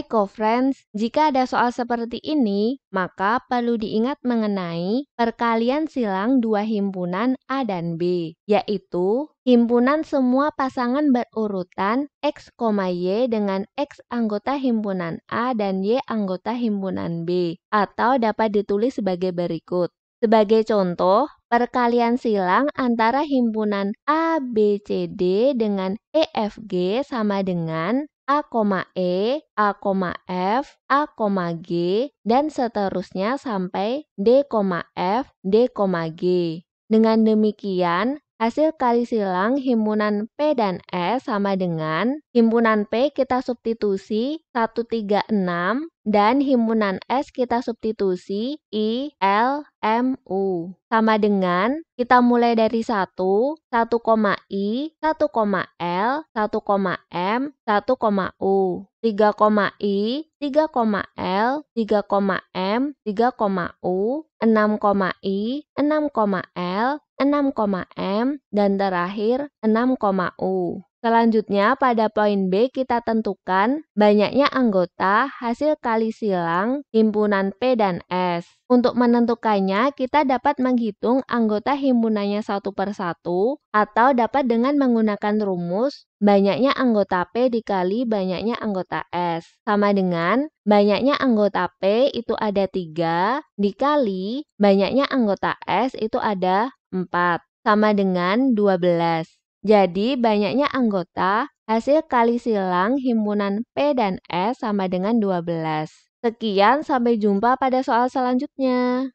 Hai friends jika ada soal seperti ini, maka perlu diingat mengenai perkalian silang dua himpunan A dan B, yaitu himpunan semua pasangan berurutan X, Y dengan X anggota himpunan A dan Y anggota himpunan B, atau dapat ditulis sebagai berikut. Sebagai contoh, Perkalian silang antara himpunan A, B, C, D dengan E, F, G sama dengan A, E, A, F, A, G, dan seterusnya sampai D, F, D, G. Dengan demikian, hasil kali silang himpunan P dan S e sama dengan himpunan P kita substitusi 136 dan himpunan S kita substitusi I, L, M, U. Sama dengan kita mulai dari 1, 1, I, 1, L, 1, M, 1, U. 3, I, 3, L, 3, M, 3, U. 6, I, 6, L, 6, M, dan terakhir 6, U. Selanjutnya pada poin B kita tentukan banyaknya anggota hasil kali silang himpunan P dan S. Untuk menentukannya kita dapat menghitung anggota himpunannya satu per satu atau dapat dengan menggunakan rumus banyaknya anggota P dikali banyaknya anggota S. Sama dengan banyaknya anggota P itu ada tiga dikali banyaknya anggota S itu ada 4. Sama dengan 12. Jadi, banyaknya anggota, hasil kali silang himpunan P dan S sama dengan 12. Sekian, sampai jumpa pada soal selanjutnya.